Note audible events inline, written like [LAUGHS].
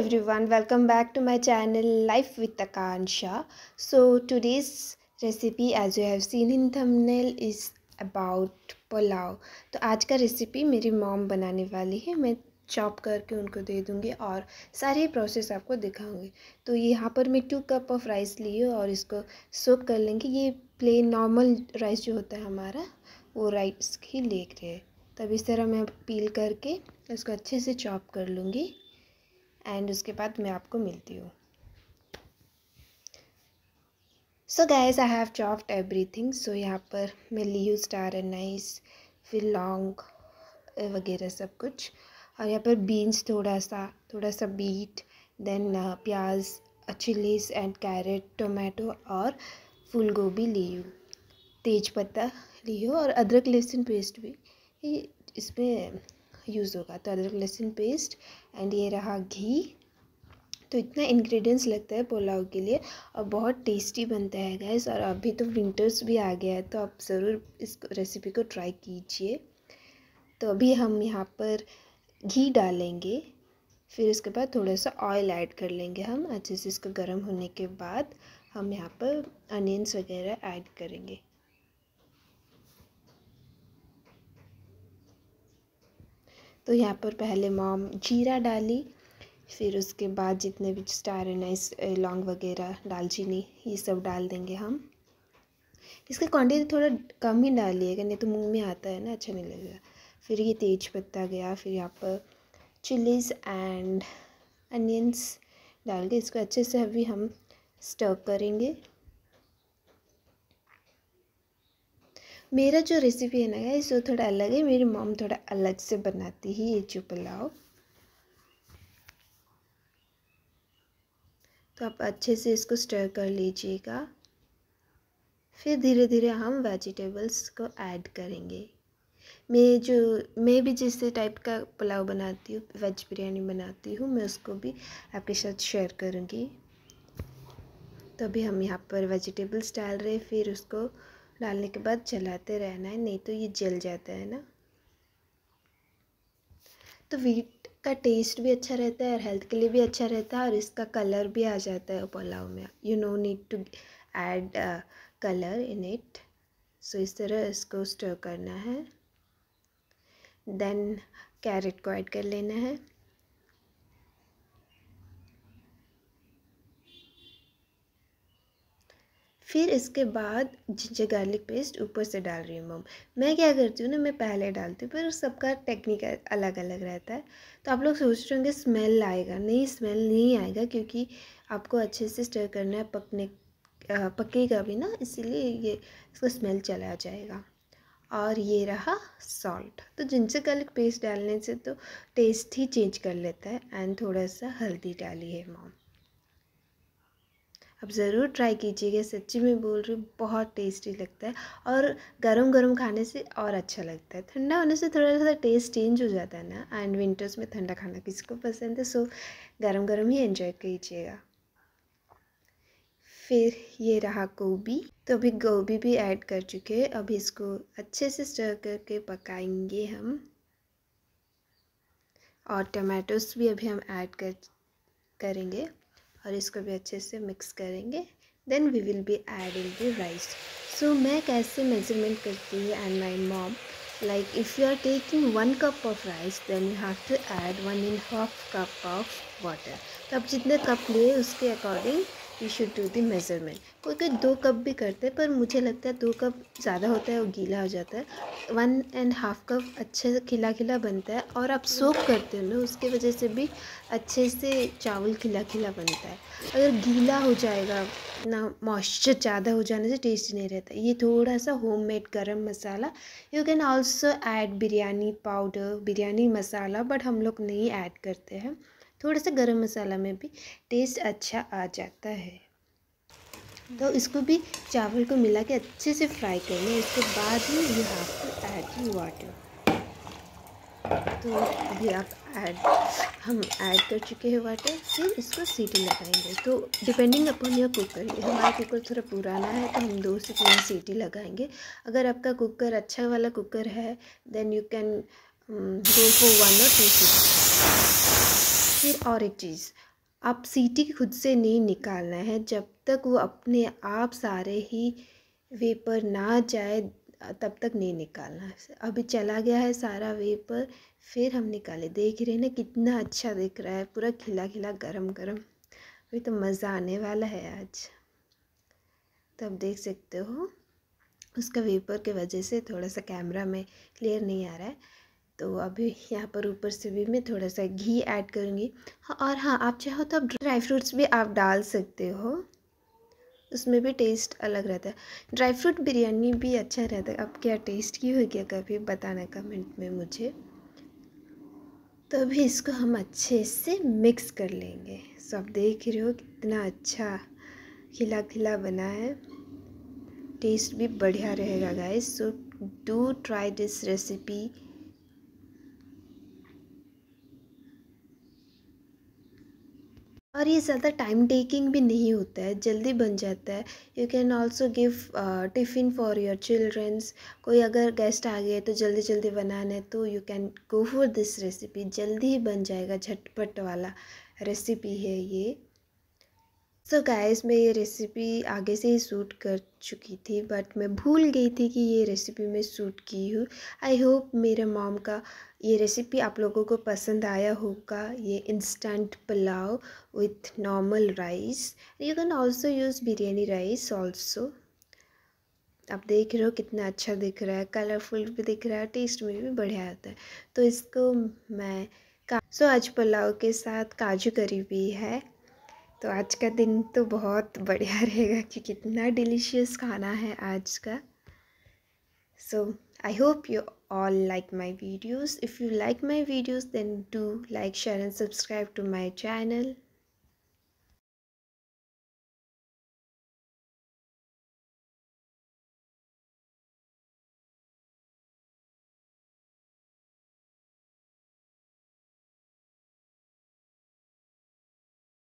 every everyone welcome back to my channel life with akansha so today's recipe as you have seen in thumbnail is about pulao तो आज का recipe मेरी mom बनाने वाली है मैं चॉप करके उनको दे दूँगी और सारे प्रोसेस आपको दिखाऊँगी तो यहाँ पर मैं टू कप ऑफ राइस ली लिए और इसको सोप कर लेंगे ये प्लेन नॉर्मल राइस जो होता है हमारा वो राइस ही लेकर तब इस तरह मैं पील करके इसको अच्छे से चॉप कर लूँगी एंड उसके बाद मैं आपको मिलती हूँ so guys I have everything so यहाँ पर मैं ली हूँ स्टार एंड नाइस फिर लॉन्ग वगैरह सब कुछ और यहाँ पर बीन्स थोड़ा सा थोड़ा सा बीट देन प्याज चिलीज एंड कैरेट टोमेटो और फूल गोभी ली हूँ तेज पत्ता ली हो और अदरक लहसुन पेस्ट भी इसमें यूज़ होगा तो अदरक लहसुन पेस्ट एंड ये रहा घी तो इतना इंग्रेडिएंट्स लगता है पुलाव के लिए और बहुत टेस्टी बनता है गैस और अभी तो विंटर्स भी आ गया है तो आप ज़रूर इस रेसिपी को ट्राई कीजिए तो अभी हम यहाँ पर घी डालेंगे फिर उसके बाद थोड़ा सा ऑयल ऐड कर लेंगे हम अच्छे से इसको गर्म होने के बाद हम यहाँ पर अनियंस वगैरह ऐड करेंगे तो यहाँ पर पहले मॉम जीरा डाली फिर उसके बाद जितने भी स्टार नाइस लौंग वगैरह दालचीनी ये सब डाल देंगे हम इसका क्वांटिटी थोड़ा कम ही डालिएगा नहीं तो मुंह में आता है ना अच्छा नहीं लगेगा फिर ये तेज पत्ता गया फिर यहाँ पर चिलीज एंड अनियंस डाल के इसको अच्छे से अभी हम स्टर करेंगे मेरा जो रेसिपी है ना गाइस वो थोड़ा अलग है मेरी मॉम थोड़ा अलग से बनाती है ये जो पुलाव तो आप अच्छे से इसको स्टर कर लीजिएगा फिर धीरे धीरे हम वेजिटेबल्स को ऐड करेंगे मैं जो मैं भी जिस टाइप का पुलाव बनाती हूँ वेज बिरयानी बनाती हूँ मैं उसको भी आपके साथ शेयर करूँगी तो अभी हम यहाँ पर वेजिटेबल्स डाल रहे फिर उसको डालने के बाद जलाते रहना है नहीं तो ये जल जाता है ना तो वीट का टेस्ट भी अच्छा रहता है और हेल्थ के लिए भी अच्छा रहता है और इसका कलर भी आ जाता है पुलाव में you no need to add colour in it so इस तरह इसको स्टर करना है देन कैरेट को ऐड कर लेना है फिर इसके बाद जिंजर गार्लिक पेस्ट ऊपर से डाल रही हूँ मम मैं क्या करती हूँ ना मैं पहले डालती हूँ पर सबका टेक्निक अलग अलग रहता है तो आप लोग सोच रहे होंगे स्मेल आएगा नहीं स्मेल नहीं आएगा क्योंकि आपको अच्छे से स्टर करना है पकने पकेगा भी ना इसीलिए ये इसका स्मेल चला जाएगा और ये रहा सॉल्ट तो जिंजर गार्लिक पेस्ट डालने से तो टेस्ट ही चेंज कर लेता है एंड थोड़ा सा हल्दी डाली है मॉम आप ज़रूर ट्राई कीजिएगा सच्ची में बोल रही हूँ बहुत टेस्टी लगता है और गरम गरम खाने से और अच्छा लगता है ठंडा होने से थोड़ा सा टेस्ट चेंज हो जाता है ना एंड विंटर्स में ठंडा खाना किसको पसंद है सो गरम गरम ही एंजॉय कीजिएगा फिर ये रहा गोभी तो अभी गोभी भी ऐड कर चुके हैं अभी इसको अच्छे से स्टर करके पकाएंगे हम और टमाटोस भी अभी हम ऐड कर करेंगे और इसको भी अच्छे से मिक्स करेंगे then we will be adding the rice so मैं कैसे मेजरमेंट करती हूँ and my mom like if you are taking one cup of rice then you have to add one and half cup of water तो आप जितने cup लिए उसके according you should do the measurement कोई कोई दो कप भी करते हैं पर मुझे लगता है दो कप ज़्यादा होता है और गीला हो जाता है वन एंड हाफ कप अच्छे से खिला खिला बनता है और आप सोप करते हो ना उसके वजह से भी अच्छे से चावल खिला खिला बनता है अगर गीला हो जाएगा ना मॉइस्चर ज़्यादा हो जाने से टेस्ट नहीं रहता ये थोड़ा सा homemade garam masala you can also add biryani powder biryani masala but हम लोग नहीं ऐड करते हैं थोड़ा सा गरम मसाला में भी टेस्ट अच्छा आ जाता है तो इसको भी चावल को मिला के अच्छे से फ्राई कर लें उसके बाद में you have to add water तो अभी आप ऐड हम ऐड कर चुके हैं वाटर फिर इसको सीटी लगाएंगे तो डिपेंडिंग अपॉन योर कुकर हमारा कुकर थोड़ा पुराना है तो हम दो से तीन सीटी लगाएंगे अगर आपका कुकर अच्छा वाला कुकर है then you can go for one और टू सीटी फिर और एक चीज़ आप सीटी खुद से नहीं निकालना है जब तक वो अपने आप सारे ही वेपर ना जाए तब तक नहीं निकालना अभी चला गया है सारा वेपर फिर हम निकाले देख रहे हैं ना कितना अच्छा दिख रहा है पूरा खिला खिला गरम गरम अभी तो मज़ा आने वाला है आज तो देख सकते हो उसका वेपर के वजह से थोड़ा सा कैमरा में क्लियर नहीं आ रहा है तो अभी यहाँ पर ऊपर से भी मैं थोड़ा सा घी ऐड करूँगी हाँ, और हाँ आप चाहो तो आप ड्राई फ्रूट्स भी आप डाल सकते हो उसमें भी टेस्ट अलग रहता है ड्राई फ्रूट बिरयानी भी अच्छा रहता है अब क्या टेस्ट की हो गया कभी बताना कमेंट में मुझे तो अभी इसको हम अच्छे से मिक्स कर लेंगे सो आप देख रहे हो कितना अच्छा खिला खिला बना है टेस्ट भी बढ़िया रहेगा guys so do try this recipe और ये ज़्यादा टाइम टेकिंग भी नहीं होता है जल्दी बन जाता है you can also give tiffin for your childrens कोई अगर गेस्ट आ गए तो जल्दी जल्दी बनाना है तो you can go for this recipe जल्दी ही बन जाएगा झटपट वाला रेसिपी है ये सो so गाइस मैं ये रेसिपी आगे से ही सूट कर चुकी थी बट मैं भूल गई थी कि ये रेसिपी मैं सूट की हूँ आई होप मेरे मॉम का ये रेसिपी आप लोगों को पसंद आया होगा ये instant pulao with normal rice you can also use biryani rice also आप देख रहे हो कितना अच्छा दिख रहा है कलरफुल भी दिख रहा है टेस्ट में भी बढ़िया आता है तो इसको मैं सो so, आज पुलाव के साथ काजू करी भी है तो आज का दिन तो बहुत बढ़िया [LAUGHS] रहेगा कि कितना डिलीशियस खाना है आज का so I hope you all like my videos if you like my videos then do like share and subscribe to my channel